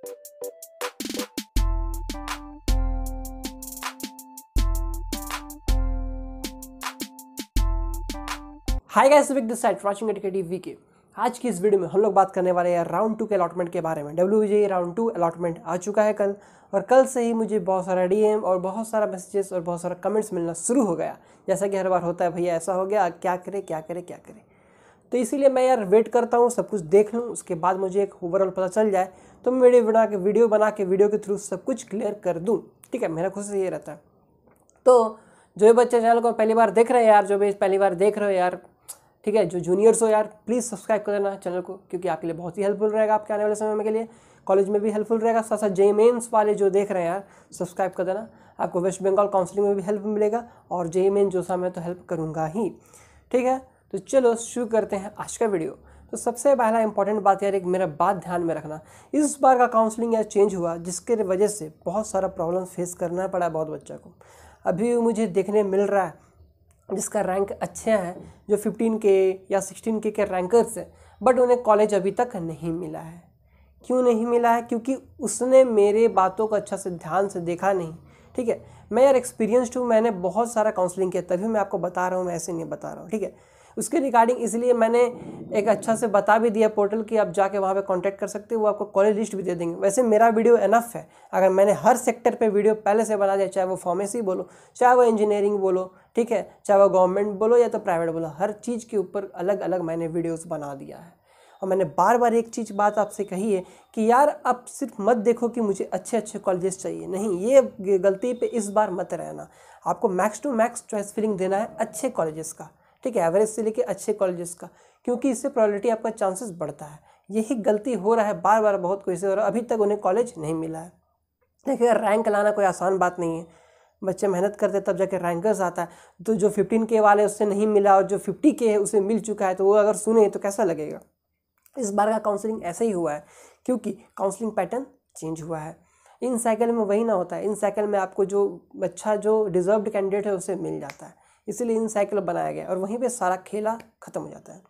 hi guys Vik this side watching educative VK आज की इस वीडियो में हम लोग बात करने वाले हैं राउंड टू के अलॉटमेंट के बारे में W J round two allotment आ चुका है कल और कल से ही मुझे बहुत सारा डीएम और बहुत सारा मैसेजेस और बहुत सारा कमेंट्स मिलना शुरू हो गया जैसा कि हर बार होता है भैया ऐसा हो गया क्या करें क्या करें क्या करें तो इसीलिए मैं यार वेट करता हूँ सब कुछ देख लूँ उसके बाद मुझे एक ओवरऑल पता चल जाए तो मैं वीडियो बना के वीडियो बना के वीडियो के थ्रू सब कुछ क्लियर कर दूँ ठीक है मेरा खुशी ये रहता है तो जो भी बच्चे चैनल को पहली बार देख रहे हैं यार जो भी पहली बार देख रहे हो यार ठीक है जो जूनियर्स हो यार प्लीज़ सब्सक्राइब कर देना चैनल को क्योंकि आपके लिए बहुत ही हेल्पफुल रहेगा आपके आने वाले समय में के लिए कॉलेज में भी हेल्पफुल रहेगा साथ साथ जेई मेन्स वाले जो देख रहे हैं यार सब्सक्राइब कर देना आपको वेस्ट बंगाल काउंसलिंग में भी हेल्प मिलेगा और जेई मेन जो सा मैं तो हेल्प करूँगा ही ठीक है तो चलो शुरू करते हैं आज का वीडियो तो सबसे पहला इंपॉर्टेंट बात यार एक मेरा बात ध्यान में रखना इस बार का काउंसलिंग यार चेंज हुआ जिसके वजह से बहुत सारा प्रॉब्लम फेस करना पड़ा बहुत बच्चा को अभी मुझे देखने मिल रहा है जिसका रैंक अच्छे हैं जो फिफ्टीन के या सिक्सटीन के के रैंकर्स हैं बट उन्हें कॉलेज अभी तक नहीं मिला है क्यों नहीं मिला है क्योंकि उसने मेरे बातों को अच्छा से ध्यान से देखा नहीं ठीक है मैं यार एक्सपीरियंस्ड हूँ मैंने बहुत सारा काउंसलिंग किया तभी मैं आपको बता रहा हूँ मैं ऐसे नहीं बता रहा हूँ ठीक है उसके रिगार्डिंग इसलिए मैंने एक अच्छा से बता भी दिया पोर्टल कि आप जाके वहाँ पे कांटेक्ट कर सकते हो वो आपको कॉलेज लिस्ट भी दे देंगे वैसे मेरा वीडियो एनफ है अगर मैंने हर सेक्टर पे वीडियो पहले से बना दिया चाहे वो फार्मेसी बोलो चाहे वो इंजीनियरिंग बोलो ठीक है चाहे वो गवर्नमेंट बोलो या तो प्राइवेट बोलो हर चीज़ के ऊपर अलग अलग मैंने वीडियोज़ बना दिया है और मैंने बार बार एक चीज़ बात आपसे कही है कि यार आप सिर्फ मत देखो कि मुझे अच्छे अच्छे कॉलेजेस चाहिए नहीं ये गलती पे इस बार मत रहना आपको max to max choice filling देना है अच्छे कॉलेजेस का ठीक है एवरेज से लेके अच्छे कॉलेजेस का क्योंकि इससे प्रॉबलिटी आपका चांसेस बढ़ता है यही गलती हो रहा है बार बार बहुत कोई से हो रहा है अभी तक उन्हें कॉलेज नहीं मिला है देखिए अगर रैंक लाना कोई आसान बात नहीं है बच्चे मेहनत करते तब जाके रैंकर्स आता है तो जो फिफ्टीन के वाले उससे नहीं मिला और जो फिफ्टी के है उसे मिल चुका है तो वो अगर सुने तो कैसा लगेगा इस बार का काउंसलिंग ऐसा ही हुआ है क्योंकि काउंसलिंग पैटर्न चेंज हुआ है इन साइकिल में वही ना होता है इन साइकिल में आपको जो अच्छा जो डिज़र्व्ड कैंडिडेट है उसे मिल जाता है इसीलिए इन साइकिल बनाया गया और वहीं पे सारा खेला ख़त्म हो जाता है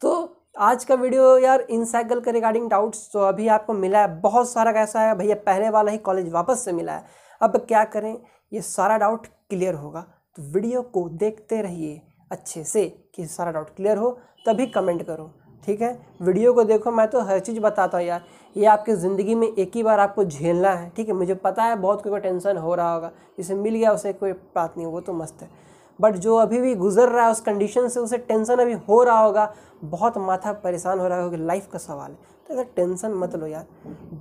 तो आज का वीडियो यार इन साइकिल के रिगार्डिंग डाउट्स तो अभी आपको मिला है बहुत सारा कैसा है भैया पहले वाला ही कॉलेज वापस से मिला है अब क्या करें ये सारा डाउट क्लियर होगा तो वीडियो को देखते रहिए अच्छे से कि सारा डाउट क्लियर हो तभी कमेंट करो ठीक है वीडियो को देखो मैं तो हर चीज़ बताता हूँ यार ये आपकी ज़िंदगी में एक ही बार आपको झेलना है ठीक है मुझे पता है बहुत कोई को टेंशन हो रहा होगा जिसे मिल गया उसे कोई बात नहीं वो तो मस्त है बट जो अभी भी गुजर रहा है उस कंडीशन से उसे टेंशन अभी हो रहा होगा बहुत माथा परेशान हो रहा होगा लाइफ का सवाल है तो अगर टेंशन मत लो यार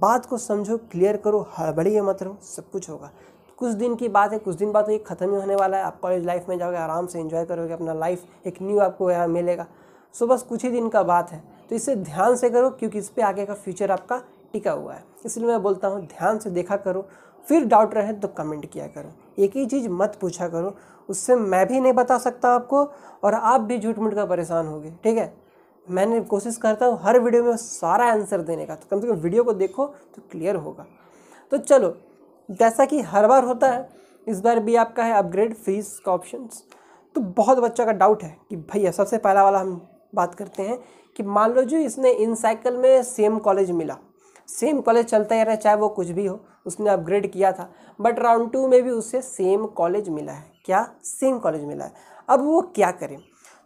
बात को समझो क्लियर करो हड़बड़ी मत रहो सब कुछ होगा कुछ दिन की बात है कुछ दिन बाद तो ये ख़त्म ही होने वाला है आप कॉलेज लाइफ में जाओगे आराम से इन्जॉय करोगे अपना लाइफ एक न्यू आपको यहाँ मिलेगा सो बस कुछ ही दिन का बात है तो इसे ध्यान से करो क्योंकि इस पर आगे का फ्यूचर आपका टिका हुआ है इसलिए मैं बोलता हूँ ध्यान से देखा करो फिर डाउट रहे तो कमेंट किया करो एक ही चीज़ मत पूछा करो उससे मैं भी नहीं बता सकता आपको और आप भी झूठ मूठ का परेशान होगे ठीक है मैंने कोशिश करता हूँ हर वीडियो में सारा आंसर देने का तो कम से कम वीडियो को देखो तो क्लियर होगा तो चलो जैसा कि हर बार होता है इस बार भी आपका है अपग्रेड फीस का ऑप्शन तो बहुत बच्चों का डाउट है कि भैया सबसे पहला वाला हम बात करते हैं कि मान लो जो इसने इन साइकिल में सेम कॉलेज मिला सेम कॉलेज चलता ही रहा चाहे वो कुछ भी हो उसने अपग्रेड किया था बट राउंड टू में भी उसे सेम कॉलेज मिला है क्या सेम कॉलेज मिला है अब वो क्या करें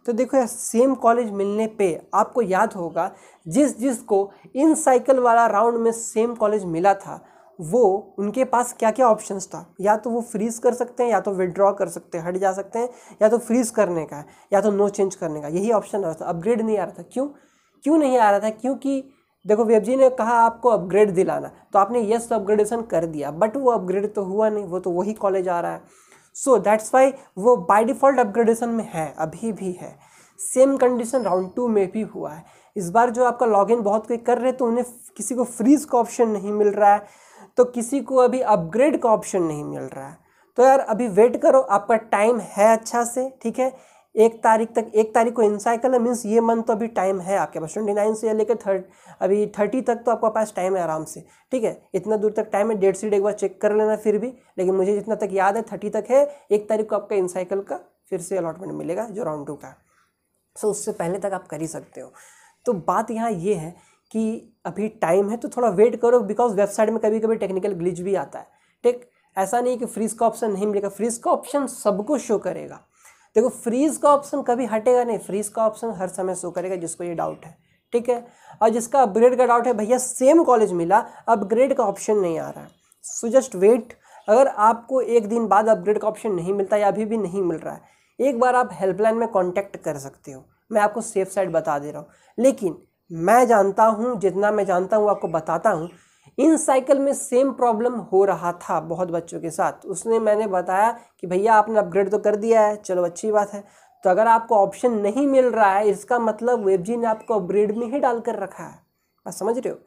तो देखो यार सेम कॉलेज मिलने पे आपको याद होगा जिस जिस को इन साइकिल वाला राउंड में सेम कॉलेज मिला था वो उनके पास क्या क्या ऑप्शंस था या तो वो फ्रीज़ कर सकते हैं या तो विड्रॉ कर सकते हैं हट जा सकते हैं या तो फ्रीज़ करने का है या तो नो चेंज करने का यही ऑप्शन आ रहा था अपग्रेड नहीं आ रहा था क्यों क्यों नहीं आ रहा था क्योंकि देखो वेब जी ने कहा आपको अपग्रेड दिलाना तो आपने यस तो अपग्रेडेशन कर दिया बट वो अपग्रेड तो हुआ नहीं वो तो वही कॉलेज आ रहा है सो दैट्स वाई वो बाई डिफ़ॉल्ट अपग्रेडेशन में है अभी भी है सेम कंडीशन राउंड टू में भी हुआ है इस बार जो आपका लॉग बहुत कोई कर रहे तो उन्हें किसी को फ्रीज़ का ऑप्शन नहीं मिल रहा है तो किसी को अभी अपग्रेड का ऑप्शन नहीं मिल रहा है तो यार अभी वेट करो आपका टाइम है अच्छा से ठीक है एक तारीख तक एक तारीख को इंसाइकल है मीन्स ये मंथ तो अभी टाइम है आपके पास ट्वेंटी नाइन से लेकर थर्ट अभी थर्टी तक तो आपके पास टाइम है आराम से ठीक है इतना दूर तक टाइम है डेट सीट एक बार चेक कर लेना फिर भी लेकिन मुझे जितना तक याद है थर्टी तक है एक तारीख को आपका इंसाइकल का फिर से अलॉटमेंट मिलेगा जो राउंड टू का सो उससे पहले तक आप कर ही सकते हो तो बात यहाँ ये है कि अभी टाइम है तो थोड़ा वेट करो बिकॉज वेबसाइट में कभी कभी टेक्निकल ग्लिच भी आता है ठीक ऐसा नहीं कि फ्रीज का ऑप्शन नहीं मिलेगा फ्रीज का ऑप्शन सबको शो करेगा देखो फ्रीज का ऑप्शन कभी हटेगा नहीं फ्रीज का ऑप्शन हर समय शो करेगा जिसको ये डाउट है ठीक है और जिसका अपग्रेड का डाउट है भैया सेम कॉलेज मिला अपग्रेड का ऑप्शन नहीं आ रहा है सो जस्ट वेट अगर आपको एक दिन बाद अपग्रेड का ऑप्शन नहीं मिलता या अभी भी नहीं मिल रहा है एक बार आप हेल्पलाइन में कॉन्टैक्ट कर सकते हो मैं आपको सेफ साइड बता दे रहा हूँ लेकिन मैं जानता हूँ जितना मैं जानता हूँ आपको बताता हूँ इन साइकिल में सेम प्रॉब्लम हो रहा था बहुत बच्चों के साथ उसने मैंने बताया कि भैया आपने अपग्रेड तो कर दिया है चलो अच्छी बात है तो अगर आपको ऑप्शन नहीं मिल रहा है इसका मतलब वेब जी ने आपको अपग्रेड में ही डाल कर रखा है आप समझ रहे हो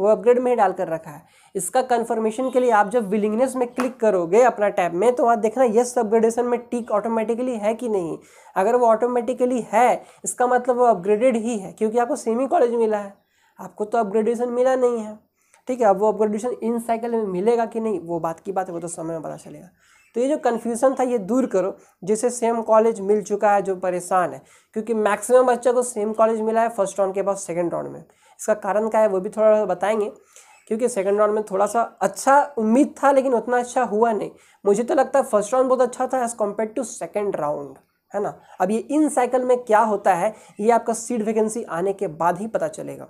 वो अपग्रेड में ही डाल कर रखा है इसका कन्फर्मेशन के लिए आप जब विलिंगनेस में क्लिक करोगे अपना टैब में तो वहाँ देखना यस अपग्रेडेशन में टिक ऑटोमेटिकली है कि नहीं अगर वो ऑटोमेटिकली है इसका मतलब वो अपग्रेडेड ही है क्योंकि आपको सेम ही कॉलेज मिला है आपको तो अपग्रेडेशन मिला नहीं है ठीक है अब वो अपग्रेडेशन इन साइकिल में मिलेगा कि नहीं वो बात की बात है वो तो समय में पता चलेगा तो ये जो कन्फ्यूज़न था ये दूर करो जिसे सेम कॉलेज मिल चुका है जो परेशान है क्योंकि मैक्सिमम बच्चों को सेम कॉलेज मिला है फर्स्ट राउंड के बाद सेकेंड राउंड में इसका कारण क्या है वो भी थोड़ा बताएंगे क्योंकि सेकंड राउंड में थोड़ा सा अच्छा उम्मीद था लेकिन उतना अच्छा हुआ नहीं मुझे तो लगता है फर्स्ट राउंड बहुत अच्छा था as compare to second round है ना अब ये इन साइकिल में क्या होता है ये आपका सीट वैकेंसी आने के बाद ही पता चलेगा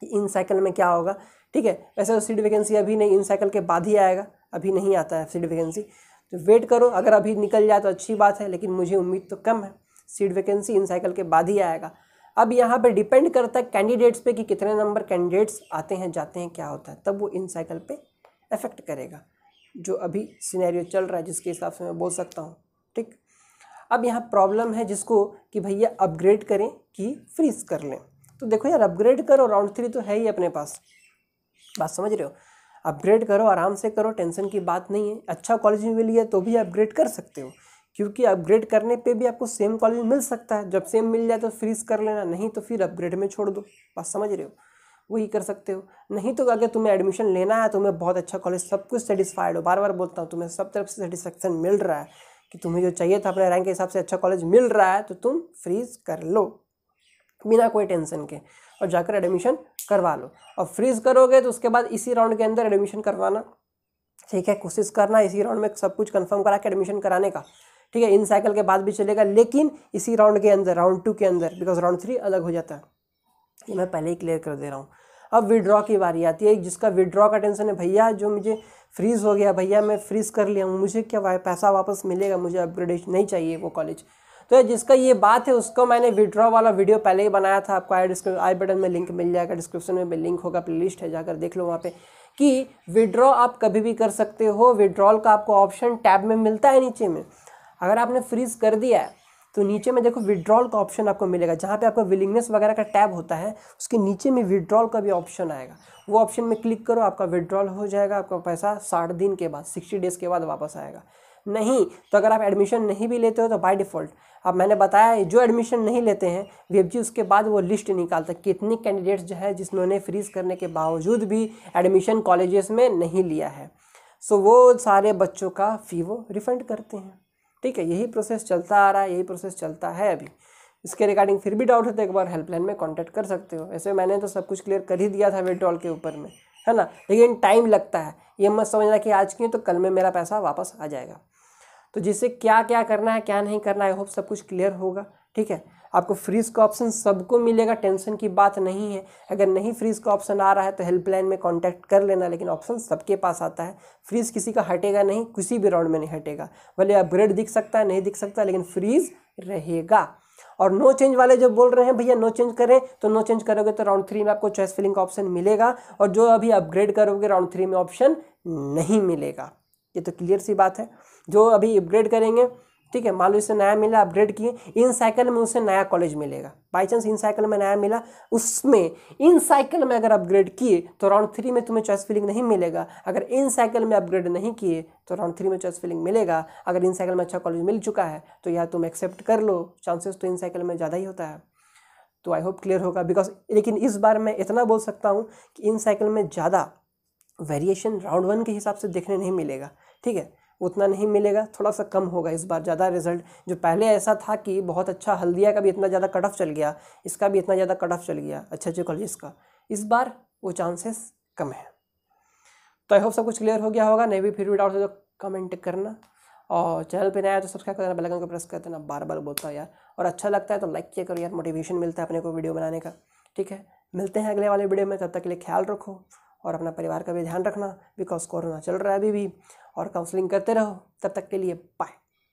कि इन साइकिल में क्या होगा ठीक है वैसे तो सीट वैकेंसी अभी नहीं इन साइकिल के बाद ही आएगा अभी नहीं आता है सीट वैकेंसी तो वेट करो अगर अभी निकल जाए तो अच्छी बात है लेकिन मुझे उम्मीद तो कम है सीट वैकेंसी इन साइकिल के बाद ही आएगा अब यहाँ पे डिपेंड करता है कैंडिडेट्स पे कि कितने नंबर कैंडिडेट्स आते हैं जाते हैं क्या होता है तब वो इन साइकिल पे इफ़ेक्ट करेगा जो अभी सिनेरियो चल रहा है जिसके हिसाब से मैं बोल सकता हूँ ठीक अब यहाँ प्रॉब्लम है जिसको कि भैया अपग्रेड करें कि फ्रीज कर लें तो देखो यार अपग्रेड करो राउंड थ्री तो है ही अपने पास बात समझ रहे हो अपग्रेड करो आराम से करो टेंशन की बात नहीं है अच्छा कॉलेज में मिली है तो भी अपग्रेड कर सकते हो क्योंकि अपग्रेड करने पे भी आपको सेम कॉलेज मिल सकता है जब सेम मिल जाए तो फ्रीज कर लेना नहीं तो फिर अपग्रेड में छोड़ दो बस समझ रहे हो वही कर सकते हो नहीं तो अगर तुम्हें एडमिशन लेना है तुम्हें बहुत अच्छा कॉलेज सब कुछ सेटिस्फाइड हो बार बार बोलता हूँ तुम्हें सब तरफ से सेटिस्फेक्शन मिल रहा है कि तुम्हें जो चाहिए था अपने रैंक के हिसाब से अच्छा कॉलेज मिल रहा है तो तुम फ्रीज कर लो बिना कोई टेंशन के और जाकर एडमिशन करवा लो और फ्रीज करोगे तो उसके बाद इसी राउंड के अंदर एडमिशन करवाना ठीक है कोशिश करना इसी राउंड में सब कुछ कंफर्म करा के एडमिशन कराने का ठीक है इन साइकिल के बाद भी चलेगा लेकिन इसी राउंड के अंदर राउंड टू के अंदर बिकॉज राउंड थ्री अलग हो जाता है ये मैं पहले ही क्लियर कर दे रहा हूँ अब विड्रॉ की बारी आती है जिसका विड्रॉ का टेंशन है भैया जो मुझे फ्रीज़ हो गया भैया मैं फ्रीज़ कर लिया हूँ मुझे क्या पैसा वापस मिलेगा मुझे अपग्रेडेशन नहीं चाहिए वो कॉलेज तो जिसका ये बात है उसको मैंने विड्रॉ वाला वीडियो पहले ही बनाया था आपको आई आई बटन में लिंक मिल जाएगा डिस्क्रिप्शन में लिंक होगा प्ले है जाकर देख लो वहाँ पे कि विड्रॉ आप कभी भी कर सकते हो विड्रॉल का आपको ऑप्शन टैब में मिलता है नीचे में अगर आपने फ्रीज कर दिया है तो नीचे में देखो विड्रॉल का ऑप्शन आपको मिलेगा जहाँ पे आपका विलिंगनेस वगैरह का टैब होता है उसके नीचे में विड्रॉल का भी ऑप्शन आएगा वो ऑप्शन में क्लिक करो आपका विड्रॉल हो जाएगा आपका पैसा साठ दिन के बाद सिक्सटी डेज़ के बाद वापस आएगा नहीं तो अगर आप एडमिशन नहीं भी लेते हो तो बाय डिफ़ॉल्ट अब मैंने बताया जो एडमिशन नहीं लेते हैं वेब उसके बाद वो लिस्ट निकालता है कितने कैंडिडेट्स जो है जिन्होंने फ्रीज करने के बावजूद भी एडमिशन कॉलेजेस में नहीं लिया है सो वो सारे बच्चों का फ़ी वो रिफंड करते हैं ठीक है यही प्रोसेस चलता आ रहा है यही प्रोसेस चलता है अभी इसके रिगार्डिंग फिर भी डाउट है तो एक बार हेल्पलाइन में कॉन्टैक्ट कर सकते हो ऐसे मैंने तो सब कुछ क्लियर कर ही दिया था विड्रॉल के ऊपर में है ना लेकिन टाइम लगता है ये मत समझना कि आज की तो कल में मेरा पैसा वापस आ जाएगा तो जिससे क्या क्या करना है क्या नहीं करना आई होप सब कुछ क्लियर होगा ठीक है आपको फ्रीज का ऑप्शन सबको मिलेगा टेंशन की बात नहीं है अगर नहीं फ्रीज का ऑप्शन आ रहा है तो हेल्पलाइन में कॉन्टैक्ट कर लेना लेकिन ऑप्शन सबके पास आता है फ्रीज किसी का हटेगा नहीं किसी भी राउंड में नहीं हटेगा भले अपग्रेड दिख सकता है नहीं दिख सकता लेकिन फ्रीज रहेगा और नो चेंज वाले जो बोल रहे हैं भैया नो चेंज करें तो नो चेंज करोगे तो राउंड थ्री में आपको चॉइस फिलिंग का ऑप्शन मिलेगा और जो अभी अपग्रेड करोगे राउंड थ्री में ऑप्शन नहीं मिलेगा ये तो क्लियर सी बात है जो अभी अपग्रेड करेंगे ठीक है मान लो इसे नया मिला अपग्रेड किए इन साइकिल में उसे नया कॉलेज मिलेगा बाई चांस इन साइकिल में नया मिला उसमें इन साइकिल में अगर अपग्रेड किए तो राउंड थ्री में तुम्हें चॉइस फिलिंग नहीं मिलेगा अगर इन साइकिल में अपग्रेड नहीं किए तो राउंड थ्री में चॉइस फिलिंग मिलेगा अगर इन साइकिल में अच्छा कॉलेज मिल चुका है तो यह तुम एक्सेप्ट कर लो चांसेस तो इन साइकिल में ज़्यादा ही होता है तो आई होप क्लियर होगा बिकॉज लेकिन इस बार मैं इतना बोल सकता हूँ कि इन साइकिल में ज़्यादा वेरिएशन राउंड वन के हिसाब से देखने नहीं मिलेगा ठीक है उतना नहीं मिलेगा थोड़ा सा कम होगा इस बार ज़्यादा रिजल्ट जो पहले ऐसा था कि बहुत अच्छा हल्दिया का भी इतना ज़्यादा कट ऑफ चल गया इसका भी इतना ज़्यादा कट ऑफ चल गया अच्छे अच्छे कॉलेज का इस बार वो चांसेस कम है तो आई होप सब कुछ क्लियर हो गया होगा नहीं भी फिर भी डाउट हो तो कमेंट करना और चैनल पर नया तो सब्सक्राइब कर देना बेल आइकन को प्रेस कर देना बार बार बोलता हूँ यार और अच्छा लगता है तो लाइक किया करो यार मोटिवेशन मिलता है अपने को वीडियो बनाने का ठीक है मिलते हैं अगले वाले वीडियो में तब तक के लिए ख्याल रखो और अपना परिवार का भी ध्यान रखना बिकॉज कोरोना चल रहा है अभी भी और काउंसलिंग करते रहो तब तक के लिए बाय